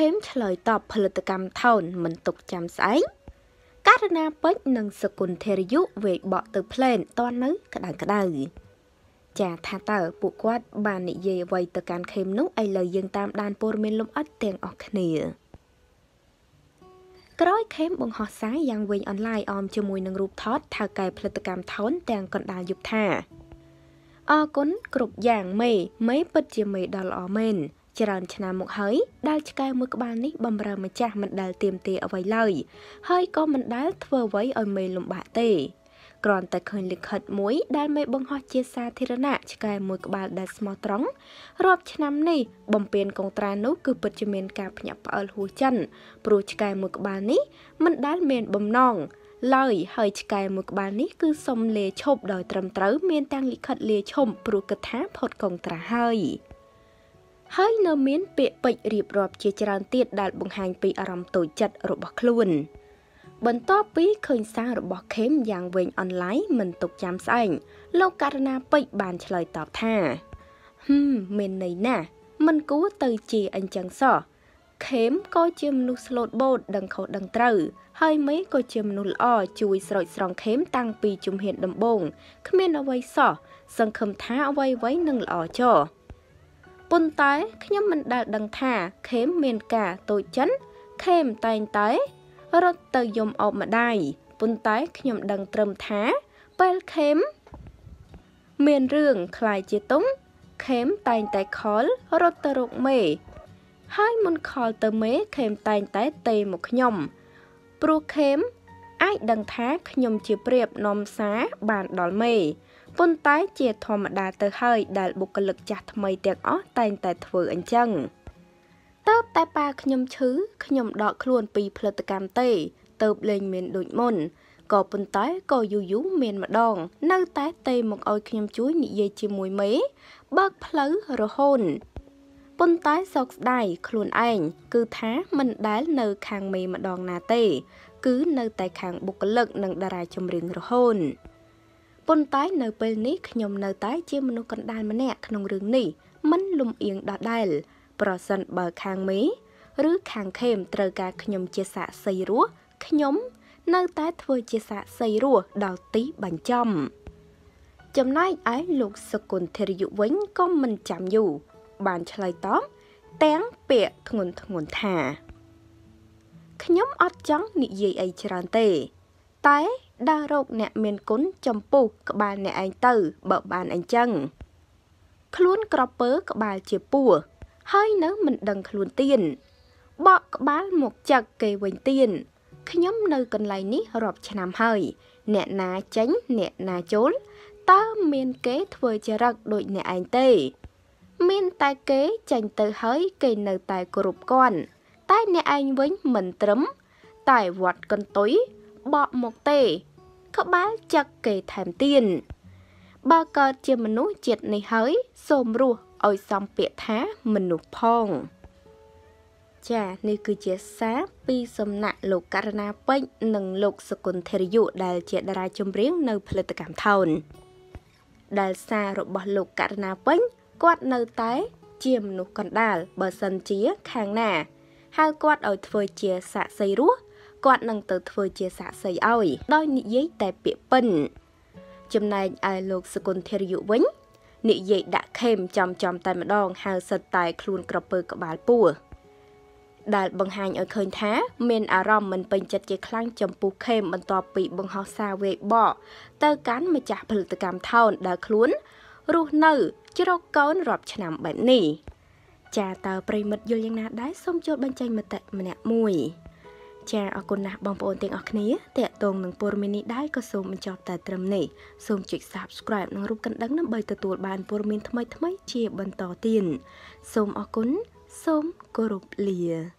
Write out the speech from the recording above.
ថេមឆ្លើយតបផលិតកម្មថោនមិនទុកចាំស្អែងករណីពេជ្រនិងសគុណធរយុវេបកទៅផ្លែនតនៅក្តៅក្តៅចាថាតើពួកគាត់បាននិយាយអ្វីទៅកាន់ខេមនោះឥឡូវយើងតាមដានព័ត៌មានលំអិតទាំងអស់គ្នាក្រោយខេមបង្ហោះសារយ៉ាងវិញអនឡាញអមជាមួយនឹងរូបថតថៅកែផលិតកម្មថោនទាំងកណ្ដាលយុបថាអរគុណគ្រប់យ៉ាងមេមេពិតជាមេដ៏ល្អមែនច្រើនឆ្នាំមកហើយដែលឆ្កែមួយក្បាលនេះបំរើម្ចាស់មិនដែលទៀមទាអ្វីឡើយហើយក៏មិនដែលធ្វើអ្វីឲ្យមេលំបាកទេគ្រាន់តែឃើញលិខិតមួយដែលមេបង្ហោះជាសាធារណៈឆ្កែមួយក្បាលដែលស្មោះត្រង់រាប់ឆ្នាំនេះបំពេញកងត្រានោះគឺពិតជាមានការភ្ញាក់ផ្អើលហួសចិនព្រោះឆ្កែមួយក្បាលនេះមិនដែលមានបំណងឡើយហើយឆ្កែមួយក្បាលនេះគឺសុំលាឈប់ដោយត្រឹមត្រូវមានទាំងលិខិតលាឈប់ព្រោះគិតថាផុតកងត្រាហើយ។ហើយនៅមានពាក្យពេចន៍រៀបរាប់ជាច្រើនទៀតដែលបង្ហាញពីអារម្មណ៍តូចចិត្តរបស់ខ្លួនបន្ទាប់ពីឃើញសាររបស់ខេមយ៉ាងវែងអនឡាញមិនទុកចាំស្អែងលោកករណាពេជ្របានឆ្លើយតបថាហឹមមានន័យណាស់មិនគួរទៅជាអញ្ចឹងសោះខេមក៏ជាមនុស្សស្លូតបូត ដឹងខុសដឹងត្រូវហើយមេក៏ជាមនុស្សល្អជួយស្រោចស្រង់ខេមតាំងពីជំហានដំបូងគ្មានអ្វីសោះសង្ឃឹមថាអ្វីៗនឹងល្អចោះប៉ុន្តែខ្ញុំមិនដែលដឹងថាខេមមានការតូចចិនខេមតែងតែរត់ទៅយំអបម្ដាយប៉ុន្តែខ្ញុំដឹងត្រឹមថាពេលខេម មានរឿងคล้ายជាទុំខេមតែងតែខលរត់ទៅរកមេហើយមុនខលទៅមេខេមតែងតែទេមកខ្ញុំ ព្រោះខេមអាចដឹងថាខ្ញុំជាព្រាបនំសាបានដល់មេប៉ុន្តែជាធម្មតាទៅហើយដែលបុគ្គលិកចាស់ថ្មីទាំងអស់តែងតែធ្វើអញ្ចឹងតើបតែប៉ាខ្ញុំឈឺខ្ញុំដកខ្លួនពីផលិតកម្មទេតើបលែងមានដូចមុន ក៏ប៉ុន្តែក៏យូរយូរមានម្ដងនៅតែទេមកឲ្យខ្ញុំជួយនិយាយជាមួយមេបើកផ្លូវរហូនប៉ុន្តែសោកស្ដាយខ្លួនឯងគឺថាមិនដែល នៅ ខាងមេម្ដងណាទេ គឺនៅតែខាងបុគ្គលិកនិង តារាចម្រៀងរហូនប៉ុន្តែនៅពេលនេះខ្ញុំនៅតែជាមនុស្សកណ្ដាលម្នាក់ក្នុងរឿងនេះមិនលំអៀងដដែល ប្រសិនបើខាងមេឬខាងខេមត្រូវការខ្ញុំជាសាក្សីរស់ខ្ញុំនៅតែធ្វើជាសាក្សីរស់ដល់ទីបញ្ចំចំណែកឯលោកសគុណធិរយុវិញក៏មិនចាំយូរបានឆ្លើយតបទាំងពាក្យធ្ងន់ធ្ងរថាខ្ញុំអត់ចង់និយាយអីច្រើនទេ តែដើររកអ្នកមានគុណចំពោះក្បាលអ្នកឯងទៅ បើបានអញ្ចឹង ខ្លួនក្រពើក្បាលជាពស់ហើយនៅមិនដឹងខ្លួនទៀនបកក្បាលមកចឹកគេវិញទៀនខ្ញុំនៅកន្លែងនេះរាប់ឆ្នាំហើយ អ្នកណាចេញអ្នកណាចូលតើមានគេធ្វើចរិតដូចអ្នកឯងទេ មានតែគេចេញទៅហើយគេនៅតែគ្រប់គ្រាន់តែអ្នកឯងវិញមិនត្រឹម តែវត្តកន្ទុយបក់មកទេក្បាលចឹកគេថែមទៀតបើកើតជាមនុស្សជាតិនេះហើយសូមរស់ឲ្យសំពាក្យថាមនុស្សផង ចានេះគឺជាសារពី សំណាក់លោកករណាពេជ្រនិង លោកសុគន្ធរយុដែលជាតារាចម្រៀង នៅផលិតកម្មថោនដែលសាររបស់ លោកករណាពេជ្រគាត់នៅតែ ជាមនុស្សកណ្ដាលបើសិនជាខាងណាហៅគាត់ឲ្យធ្វើជាសាក់សីរស់គាត់នឹងទៅធ្វើជាសាក្សីឲ្យដោយនិយាយតែពាក្យប៉ិនចំណែកឯលោកសុគន្ធារយុវិញនិយាយដាក់ខេមចំចំតែម្ដងហៅសិតតែខ្លួនក្រពើក្បាលពួរដែលបង្ហាញឲ្យឃើញថា មាន អារម្មណ៍មិនពេញចិត្តជាខ្លាំងចំពោះខេមបន្ទាប់ពីបង្ហោះសារវេបក ទៅកាន់ម្ចាស់ផលិតកម្មថោនដែលខ្លួនរស់នៅជ្រកកូនរាប់ឆ្នាំបែបនេះ ចាតើប្រិមិត្តយល់យ៉ាងណាដែរសូមចូលបញ្ចេញមតិម្នាក់មួយចាអរគុណណាស់បងប្អូនទាំងអស់គ្នាតេតងនឹងព័ត៌មាននេះដែរក៏សូមបញ្ចប់តែត្រឹមនេះសូមចុច Subscribe និងរូបកណ្ដឹងដើម្បីទទួល បានព័ត៌មានថ្មីៗជាបន្តទៀតសូមអរគុណសូមគោរពលា